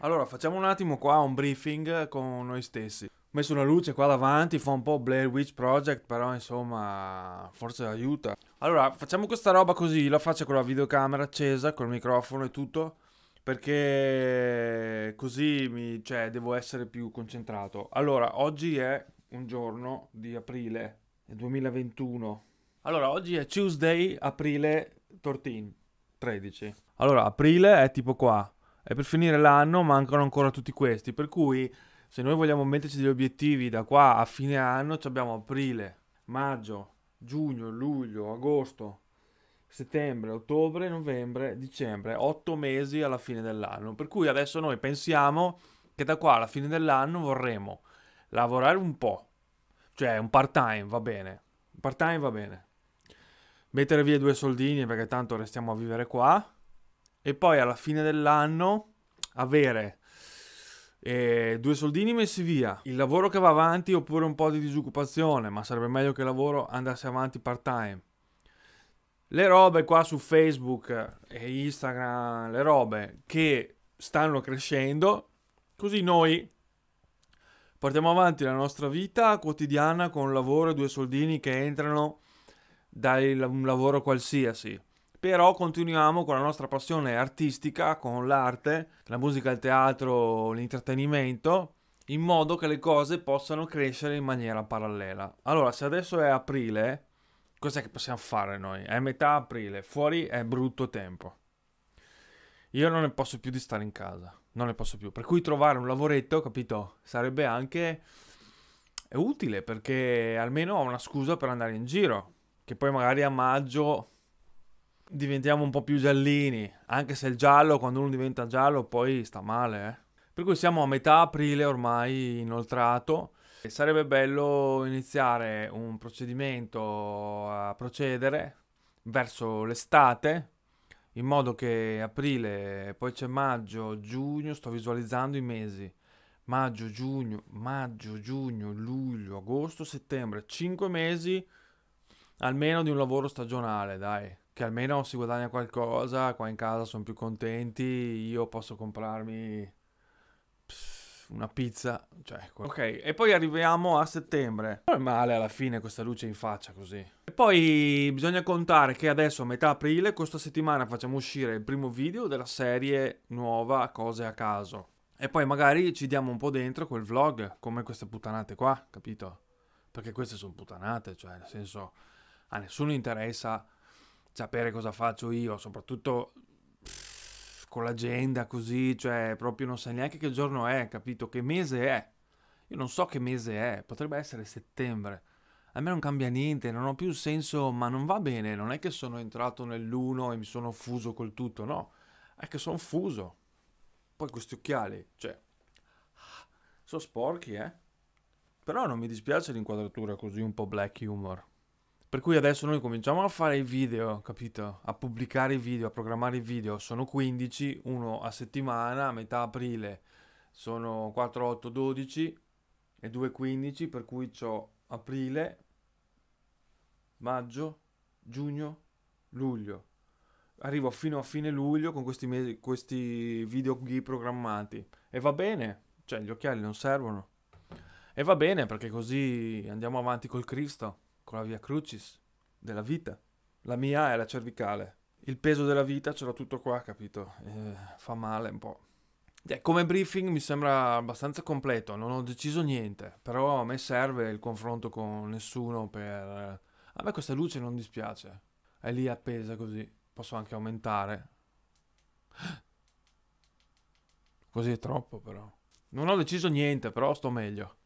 Allora, facciamo un attimo qua un briefing con noi stessi. Ho messo una luce qua davanti, fa un po' Blair Witch Project, però insomma, forse aiuta. Allora, facciamo questa roba così, la faccio con la videocamera accesa, col microfono e tutto, perché così mi, cioè, devo essere più concentrato. Allora, oggi è un giorno di aprile 2021. Allora, oggi è Tuesday, aprile 13. 13. Allora, aprile è tipo qua, è per finire l'anno, mancano ancora tutti questi, per cui se noi vogliamo metterci degli obiettivi da qua a fine anno, abbiamo aprile, maggio, giugno, luglio, agosto, settembre, ottobre, novembre, dicembre, otto mesi alla fine dell'anno. Per cui adesso noi pensiamo che da qua alla fine dell'anno vorremmo lavorare un po', cioè un part time va bene, part time va bene, mettere via due soldini perché tanto restiamo a vivere qua e poi alla fine dell'anno avere eh, due soldini messi via, il lavoro che va avanti oppure un po' di disoccupazione, ma sarebbe meglio che il lavoro andasse avanti part time. Le robe qua su Facebook e Instagram, le robe che stanno crescendo, così noi portiamo avanti la nostra vita quotidiana con un lavoro e due soldini che entrano da un lavoro qualsiasi però continuiamo con la nostra passione artistica, con l'arte, la musica, il teatro, l'intrattenimento, in modo che le cose possano crescere in maniera parallela. Allora, se adesso è aprile, cos'è che possiamo fare noi? È metà aprile, fuori è brutto tempo. Io non ne posso più di stare in casa, non ne posso più. Per cui trovare un lavoretto, capito, sarebbe anche utile perché almeno ho una scusa per andare in giro. Che poi magari a maggio diventiamo un po' più giallini, anche se il giallo quando uno diventa giallo poi sta male. Eh? Per cui siamo a metà aprile ormai inoltrato e sarebbe bello iniziare un procedimento a procedere verso l'estate in modo che aprile, poi c'è maggio, giugno, sto visualizzando i mesi. Maggio, giugno, maggio, giugno, luglio, agosto, settembre, 5 mesi almeno di un lavoro stagionale, dai che almeno si guadagna qualcosa, qua in casa sono più contenti, io posso comprarmi una pizza, cioè, ok, e poi arriviamo a settembre. Non è male alla fine questa luce in faccia così. E poi bisogna contare che adesso a metà aprile, questa settimana facciamo uscire il primo video della serie nuova Cose a caso. E poi magari ci diamo un po' dentro quel vlog, come queste puttanate qua, capito? Perché queste sono puttanate, cioè, nel senso a nessuno interessa sapere cosa faccio io, soprattutto pff, con l'agenda così, cioè proprio non sai neanche che giorno è, capito? Che mese è? Io non so che mese è, potrebbe essere settembre. A me non cambia niente, non ho più senso, ma non va bene, non è che sono entrato nell'uno e mi sono fuso col tutto, no, è che sono fuso. Poi questi occhiali, cioè, sono sporchi, eh? Però non mi dispiace l'inquadratura così un po' black humor. Per cui adesso noi cominciamo a fare i video, capito? A pubblicare i video, a programmare i video. Sono 15, uno a settimana, a metà aprile sono 4, 8, 12 e 2, 15, per cui ho aprile, maggio, giugno, luglio. Arrivo fino a fine luglio con questi, mesi, questi video qui programmati. E va bene, cioè gli occhiali non servono. E va bene perché così andiamo avanti col Cristo con la via crucis della vita. La mia è la cervicale. Il peso della vita ce l'ho tutto qua, capito? Eh, fa male un po'. Eh, come briefing mi sembra abbastanza completo, non ho deciso niente, però a me serve il confronto con nessuno per... A me questa luce non dispiace, è lì appesa così, posso anche aumentare. Così è troppo però. Non ho deciso niente, però sto meglio.